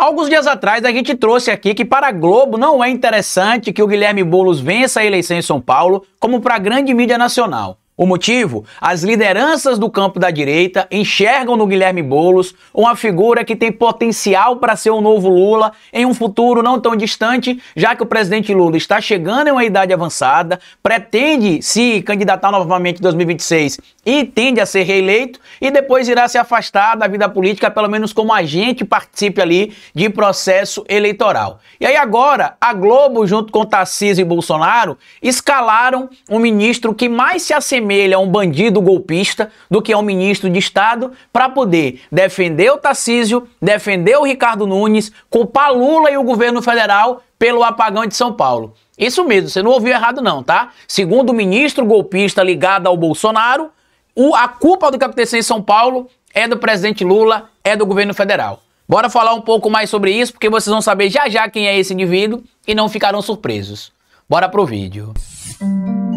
Alguns dias atrás a gente trouxe aqui que para a Globo não é interessante que o Guilherme Boulos vença a eleição em São Paulo, como para a grande mídia nacional. O motivo? As lideranças do campo da direita enxergam no Guilherme Boulos uma figura que tem potencial para ser o novo Lula em um futuro não tão distante, já que o presidente Lula está chegando em uma idade avançada, pretende se candidatar novamente em 2026 e tende a ser reeleito e depois irá se afastar da vida política, pelo menos como agente participe ali de processo eleitoral. E aí agora, a Globo junto com Tarcísio e Bolsonaro escalaram um ministro que mais se assemelha ele a é um bandido golpista do que a é um ministro de Estado para poder defender o Tarcísio, defender o Ricardo Nunes, culpar Lula e o governo federal pelo apagão de São Paulo. Isso mesmo, você não ouviu errado não, tá? Segundo o ministro golpista ligado ao Bolsonaro, o, a culpa do que aconteceu em São Paulo é do presidente Lula, é do governo federal. Bora falar um pouco mais sobre isso, porque vocês vão saber já já quem é esse indivíduo e não ficarão surpresos. Bora pro vídeo. Música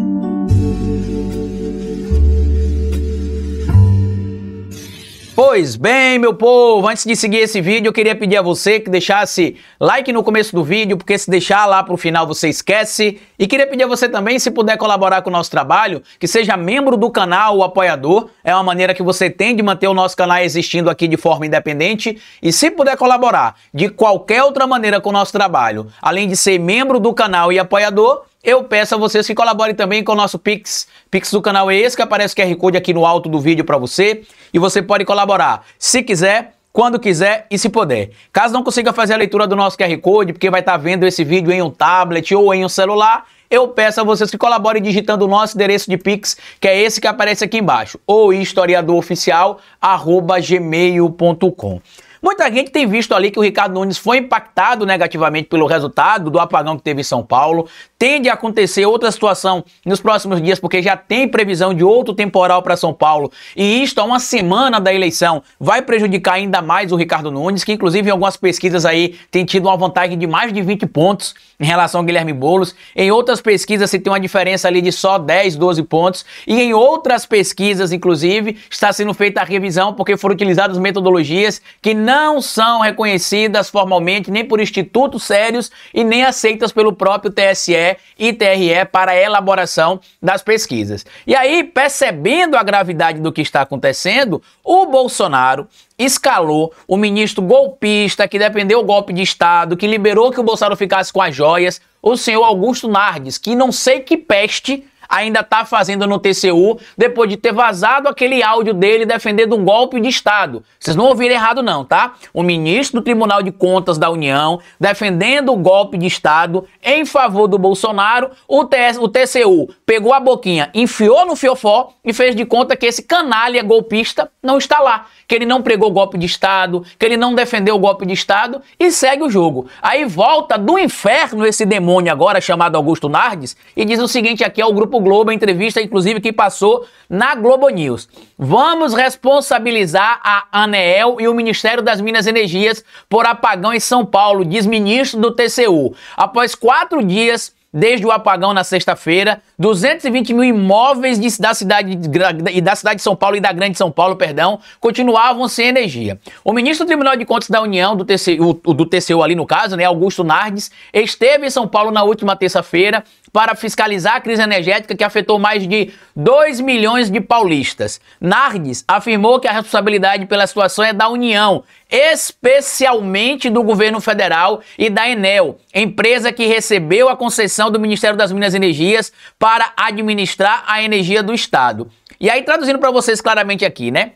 Pois bem, meu povo, antes de seguir esse vídeo, eu queria pedir a você que deixasse like no começo do vídeo, porque se deixar lá para o final você esquece. E queria pedir a você também, se puder colaborar com o nosso trabalho, que seja membro do canal ou apoiador. É uma maneira que você tem de manter o nosso canal existindo aqui de forma independente. E se puder colaborar de qualquer outra maneira com o nosso trabalho, além de ser membro do canal e apoiador, eu peço a vocês que colaborem também com o nosso Pix. Pix do canal é esse que aparece o QR Code aqui no alto do vídeo para você. E você pode colaborar se quiser, quando quiser e se puder. Caso não consiga fazer a leitura do nosso QR Code, porque vai estar tá vendo esse vídeo em um tablet ou em um celular, eu peço a vocês que colaborem digitando o nosso endereço de Pix, que é esse que aparece aqui embaixo, ou historiadoroficial.gmail.com. Muita gente tem visto ali que o Ricardo Nunes foi impactado negativamente pelo resultado do apagão que teve em São Paulo. Tende a acontecer outra situação nos próximos dias, porque já tem previsão de outro temporal para São Paulo. E isto, a uma semana da eleição, vai prejudicar ainda mais o Ricardo Nunes, que inclusive em algumas pesquisas aí tem tido uma vantagem de mais de 20 pontos em relação ao Guilherme Boulos. Em outras pesquisas se tem uma diferença ali de só 10, 12 pontos. E em outras pesquisas, inclusive, está sendo feita a revisão porque foram utilizadas metodologias que não não são reconhecidas formalmente nem por institutos sérios e nem aceitas pelo próprio TSE e TRE para a elaboração das pesquisas. E aí, percebendo a gravidade do que está acontecendo, o Bolsonaro escalou o ministro golpista que defendeu o golpe de Estado, que liberou que o Bolsonaro ficasse com as joias, o senhor Augusto Nardes, que não sei que peste ainda está fazendo no TCU depois de ter vazado aquele áudio dele defendendo um golpe de Estado. Vocês não ouviram errado, não, tá? O ministro do Tribunal de Contas da União defendendo o golpe de Estado em favor do Bolsonaro. O, TS, o TCU pegou a boquinha, enfiou no fiofó e fez de conta que esse canalha golpista não está lá, que ele não pregou golpe de Estado, que ele não defendeu o golpe de Estado e segue o jogo. Aí volta do inferno esse demônio agora chamado Augusto Nardes e diz o seguinte: aqui ao é grupo Globo, entrevista, inclusive, que passou na Globo News. Vamos responsabilizar a ANEEL e o Ministério das Minas e Energias por apagão em São Paulo, diz ministro do TCU. Após quatro dias desde o apagão na sexta-feira, 220 mil imóveis de, da, cidade, de, da cidade de São Paulo e da Grande São Paulo, perdão, continuavam sem energia. O ministro do Tribunal de Contas da União, do TCU, do TCU ali no caso, né, Augusto Nardes, esteve em São Paulo na última terça-feira para fiscalizar a crise energética que afetou mais de 2 milhões de paulistas. Nardes afirmou que a responsabilidade pela situação é da União, especialmente do governo federal e da Enel, empresa que recebeu a concessão do Ministério das Minas e Energias para administrar a energia do estado. E aí traduzindo para vocês claramente aqui, né?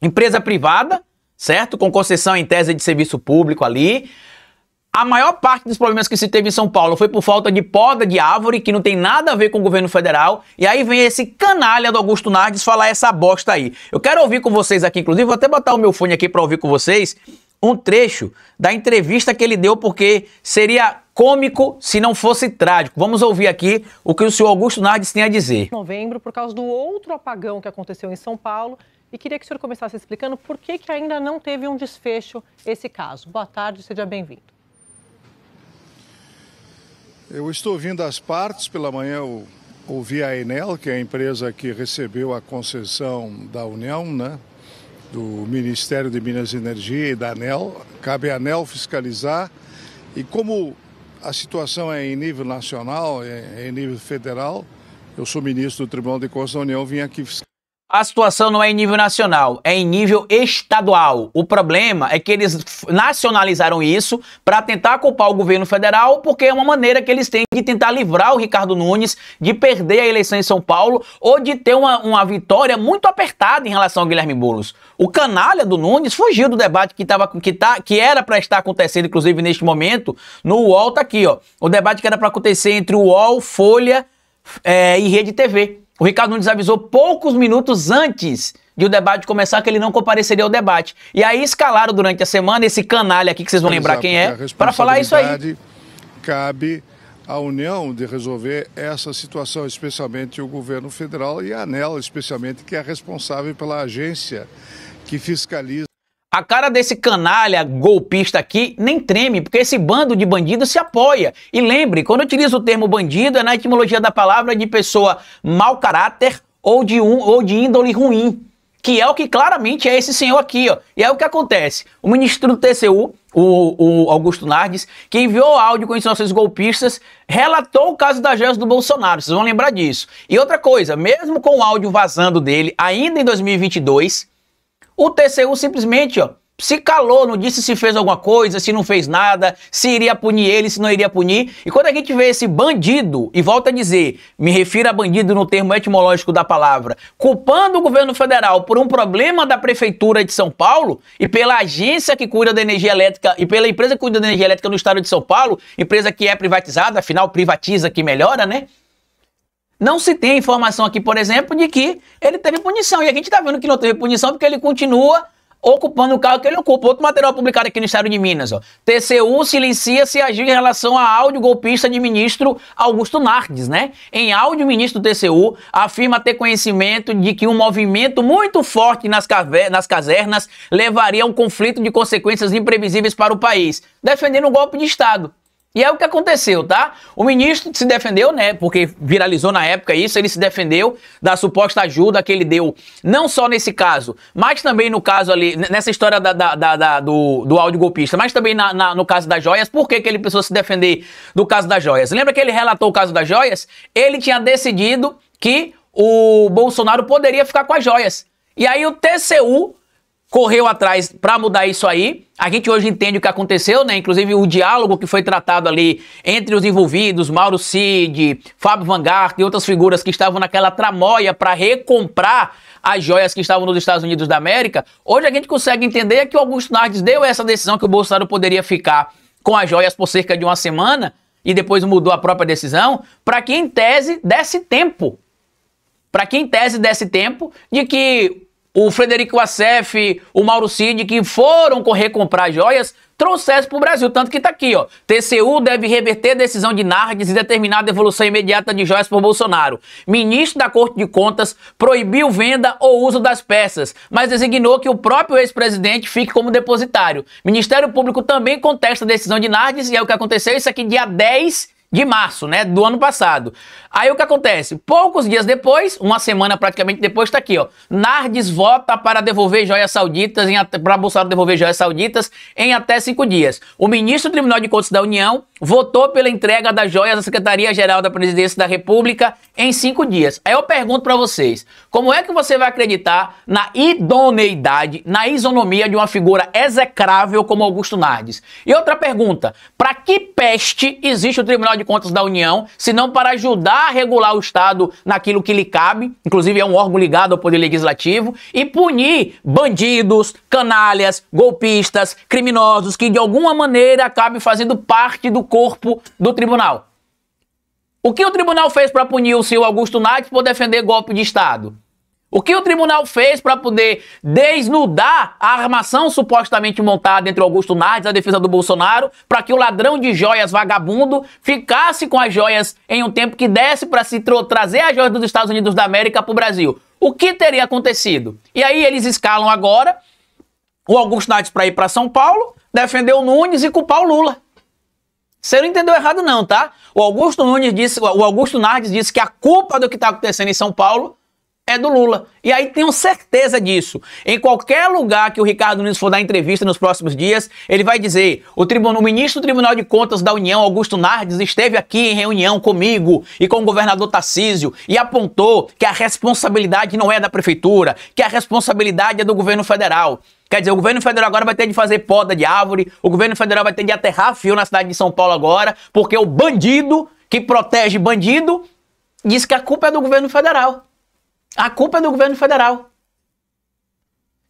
Empresa privada, certo? Com concessão em tese de serviço público ali, a maior parte dos problemas que se teve em São Paulo foi por falta de poda de árvore, que não tem nada a ver com o governo federal. E aí vem esse canalha do Augusto Nardes falar essa bosta aí. Eu quero ouvir com vocês aqui, inclusive, vou até botar o meu fone aqui para ouvir com vocês um trecho da entrevista que ele deu, porque seria cômico se não fosse trágico. Vamos ouvir aqui o que o senhor Augusto Nardes tem a dizer. Novembro, por causa do outro apagão que aconteceu em São Paulo, e queria que o senhor começasse explicando por que, que ainda não teve um desfecho esse caso. Boa tarde, seja bem-vindo. Eu estou ouvindo as partes. Pela manhã eu ouvi a Enel, que é a empresa que recebeu a concessão da União, né? do Ministério de Minas e Energia e da ANEL. Cabe à ANEL fiscalizar. E como a situação é em nível nacional, é, é em nível federal, eu sou ministro do Tribunal de Contas da União, vim aqui fiscalizar. A situação não é em nível nacional, é em nível estadual. O problema é que eles nacionalizaram isso para tentar culpar o governo federal, porque é uma maneira que eles têm de tentar livrar o Ricardo Nunes de perder a eleição em São Paulo ou de ter uma, uma vitória muito apertada em relação ao Guilherme Boulos. O canalha do Nunes fugiu do debate que, tava, que, tá, que era para estar acontecendo, inclusive neste momento, no UOL, tá aqui, ó. O debate que era para acontecer entre o UOL, Folha é, e Rede TV. O Ricardo Nunes avisou poucos minutos antes de o debate começar que ele não compareceria ao debate. E aí escalaram durante a semana esse canalha aqui, que vocês vão Exato, lembrar é, quem é, para falar isso aí. Cabe à União de resolver essa situação, especialmente o governo federal e a ANEL, especialmente, que é responsável pela agência que fiscaliza. A cara desse canalha golpista aqui nem treme, porque esse bando de bandidos se apoia. E lembre, quando eu utilizo o termo bandido, é na etimologia da palavra de pessoa mau caráter ou de, um, ou de índole ruim que é o que claramente é esse senhor aqui, ó. E é o que acontece. O ministro do TCU, o, o Augusto Nardes, que enviou áudio com insinuações golpistas, relatou o caso da Gels do Bolsonaro, vocês vão lembrar disso. E outra coisa, mesmo com o áudio vazando dele, ainda em 2022, o TCU simplesmente, ó, se calou, não disse se fez alguma coisa, se não fez nada, se iria punir ele, se não iria punir. E quando a gente vê esse bandido, e volta a dizer, me refiro a bandido no termo etimológico da palavra, culpando o governo federal por um problema da prefeitura de São Paulo e pela agência que cuida da energia elétrica e pela empresa que cuida da energia elétrica no estado de São Paulo, empresa que é privatizada, afinal privatiza que melhora, né? Não se tem informação aqui, por exemplo, de que ele teve punição. E a gente está vendo que não teve punição porque ele continua ocupando o cargo que ele ocupa. Outro material publicado aqui no Estado de Minas. Ó. TCU silencia se agir em relação a áudio golpista de ministro Augusto Nardes, né? Em áudio, o ministro do TCU afirma ter conhecimento de que um movimento muito forte nas, nas casernas levaria a um conflito de consequências imprevisíveis para o país, defendendo um golpe de Estado. E é o que aconteceu, tá? O ministro se defendeu, né? Porque viralizou na época isso, ele se defendeu da suposta ajuda que ele deu, não só nesse caso, mas também no caso ali, nessa história da, da, da, da do, do áudio golpista, mas também na, na, no caso das joias. Por que, que ele precisou se defender do caso das joias? Lembra que ele relatou o caso das joias? Ele tinha decidido que o Bolsonaro poderia ficar com as joias. E aí o TCU correu atrás para mudar isso aí. A gente hoje entende o que aconteceu, né? Inclusive o diálogo que foi tratado ali entre os envolvidos, Mauro Cid, Fábio Vanguard e outras figuras que estavam naquela tramóia para recomprar as joias que estavam nos Estados Unidos da América. Hoje a gente consegue entender que o Augusto Nardes deu essa decisão que o Bolsonaro poderia ficar com as joias por cerca de uma semana e depois mudou a própria decisão, para que em tese desse tempo para quem tese desse tempo de que o Frederico Assef, o Mauro Cid, que foram correr comprar joias, trouxesse para o Brasil. Tanto que está aqui, ó. TCU deve reverter decisão de Nardes e determinar a devolução imediata de joias por Bolsonaro. Ministro da Corte de Contas proibiu venda ou uso das peças, mas designou que o próprio ex-presidente fique como depositário. Ministério Público também contesta a decisão de Nardes e é o que aconteceu isso aqui dia 10 de março, né, do ano passado. Aí o que acontece? Poucos dias depois, uma semana praticamente depois, está aqui, ó. Nardes vota para devolver joias sauditas, para Bolsonaro devolver joias sauditas em até cinco dias. O ministro do Tribunal de Contas da União votou pela entrega das joias à Secretaria-Geral da Presidência da República em cinco dias. Aí eu pergunto para vocês, como é que você vai acreditar na idoneidade, na isonomia de uma figura execrável como Augusto Nardes? E outra pergunta, para que peste existe o Tribunal de Contas da União, senão para ajudar a regular o Estado naquilo que lhe cabe, inclusive é um órgão ligado ao Poder Legislativo, e punir bandidos, canalhas, golpistas, criminosos que de alguma maneira acabem fazendo parte do corpo do tribunal. O que o tribunal fez para punir o senhor Augusto Nath por defender golpe de Estado? O que o tribunal fez para poder desnudar a armação supostamente montada entre Augusto Nardes, a defesa do Bolsonaro, para que o ladrão de joias vagabundo ficasse com as joias em um tempo que desse para se tra trazer as joias dos Estados Unidos da América para o Brasil? O que teria acontecido? E aí eles escalam agora o Augusto Nardes para ir para São Paulo, defender o Nunes e culpar o Lula. Você não entendeu errado não, tá? O Augusto Nunes disse, o Augusto Nardes disse que a culpa do que está acontecendo em São Paulo é do Lula. E aí tenho certeza disso. Em qualquer lugar que o Ricardo Nunes for dar entrevista nos próximos dias, ele vai dizer: o, tribunal, o ministro do Tribunal de Contas da União, Augusto Nardes, esteve aqui em reunião comigo e com o governador Tarcísio e apontou que a responsabilidade não é da prefeitura, que a responsabilidade é do governo federal. Quer dizer, o governo federal agora vai ter de fazer poda de árvore, o governo federal vai ter de aterrar fio na cidade de São Paulo agora, porque o bandido que protege bandido diz que a culpa é do governo federal. A culpa é do governo federal.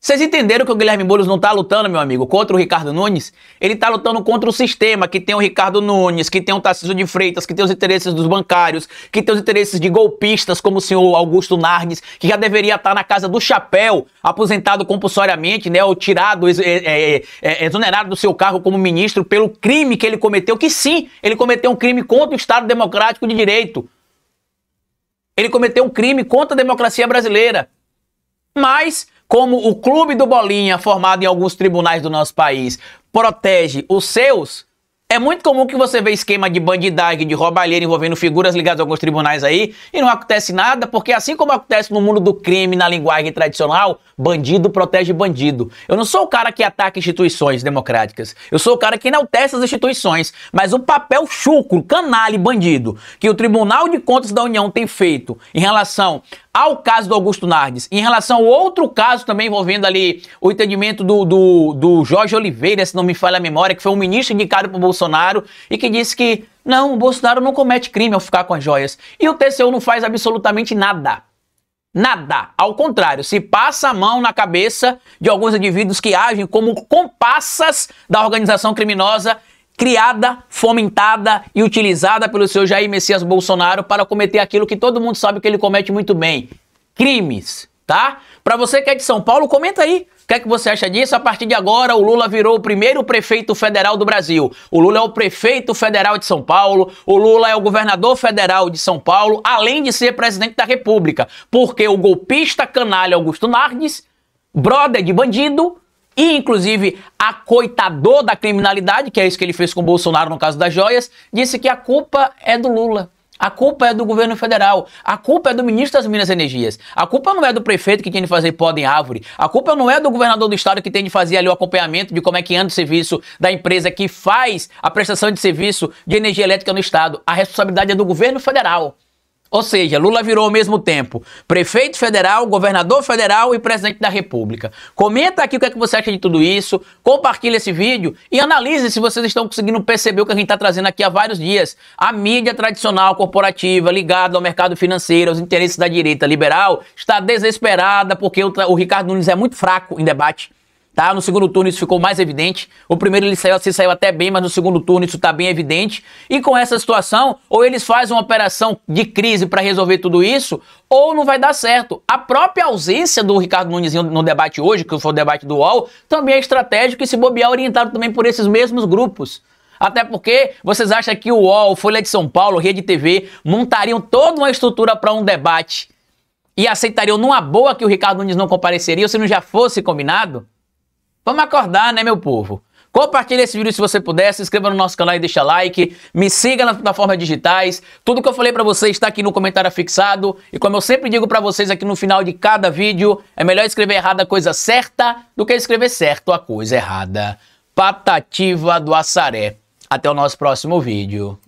Vocês entenderam que o Guilherme Boulos não está lutando, meu amigo, contra o Ricardo Nunes? Ele está lutando contra o sistema que tem o Ricardo Nunes, que tem o Tarcísio de Freitas, que tem os interesses dos bancários, que tem os interesses de golpistas como o senhor Augusto Nardes, que já deveria estar tá na casa do chapéu, aposentado compulsoriamente, né, ou tirado, ex é é, é, é, exonerado do seu cargo como ministro pelo crime que ele cometeu, que sim, ele cometeu um crime contra o Estado Democrático de Direito. Ele cometeu um crime contra a democracia brasileira. Mas, como o clube do Bolinha, formado em alguns tribunais do nosso país, protege os seus, é muito comum que você vê esquema de bandidagem, de roubalheira envolvendo figuras ligadas a alguns tribunais aí, e não acontece nada, porque assim como acontece no mundo do crime, na linguagem tradicional, bandido protege bandido. Eu não sou o cara que ataca instituições democráticas. Eu sou o cara que enaltece as instituições, mas o papel chucro, canalha e bandido que o Tribunal de Contas da União tem feito em relação ao caso do Augusto Nardes, em relação ao outro caso também envolvendo ali o entendimento do, do, do Jorge Oliveira, se não me falha a memória, que foi um ministro indicado por Bolsonaro e que disse que não, o Bolsonaro não comete crime ao ficar com as joias. E o TCU não faz absolutamente nada. Nada. Ao contrário, se passa a mão na cabeça de alguns indivíduos que agem como compassas da organização criminosa criada, fomentada e utilizada pelo seu Jair Messias Bolsonaro para cometer aquilo que todo mundo sabe que ele comete muito bem: crimes, tá? Para você que é de São Paulo, comenta aí. O que é que você acha disso? A partir de agora, o Lula virou o primeiro prefeito federal do Brasil. O Lula é o prefeito federal de São Paulo, o Lula é o governador federal de São Paulo, além de ser presidente da República, porque o golpista canalha Augusto Nardes, brother de bandido, e inclusive acoitador da criminalidade, que é isso que ele fez com o Bolsonaro no caso das joias, disse que a culpa é do Lula. A culpa é do governo federal, a culpa é do ministro das Minas e Energias, a culpa não é do prefeito que tem de fazer poda em árvore, a culpa não é do governador do estado que tem de fazer ali o acompanhamento de como é que anda o serviço da empresa que faz a prestação de serviço de energia elétrica no estado. A responsabilidade é do governo federal. Ou seja, Lula virou ao mesmo tempo prefeito federal, governador federal e presidente da República. Comenta aqui o que, é que você acha de tudo isso, compartilha esse vídeo e analise se vocês estão conseguindo perceber o que a gente está trazendo aqui há vários dias. A mídia tradicional corporativa ligada ao mercado financeiro, aos interesses da direita liberal, está desesperada porque o, o Ricardo Nunes é muito fraco em debate. Tá? No segundo turno isso ficou mais evidente. O primeiro ele saiu, se saiu até bem, mas no segundo turno isso está bem evidente. E com essa situação, ou eles fazem uma operação de crise para resolver tudo isso, ou não vai dar certo. A própria ausência do Ricardo Nunes no debate hoje, que foi o debate do UOL, também é estratégico e se bobear é orientado também por esses mesmos grupos. Até porque vocês acham que o UOL, Folha de São Paulo, Rede TV montariam toda uma estrutura para um debate e aceitariam numa boa que o Ricardo Nunes não compareceria se não já fosse combinado? Vamos acordar, né, meu povo? Compartilhe esse vídeo se você puder, se inscreva no nosso canal e deixa like, me siga nas plataformas digitais. Tudo que eu falei para vocês está aqui no comentário fixado. E como eu sempre digo para vocês aqui no final de cada vídeo, é melhor escrever errada a coisa certa do que escrever certo a coisa errada. Patativa do Assaré. Até o nosso próximo vídeo.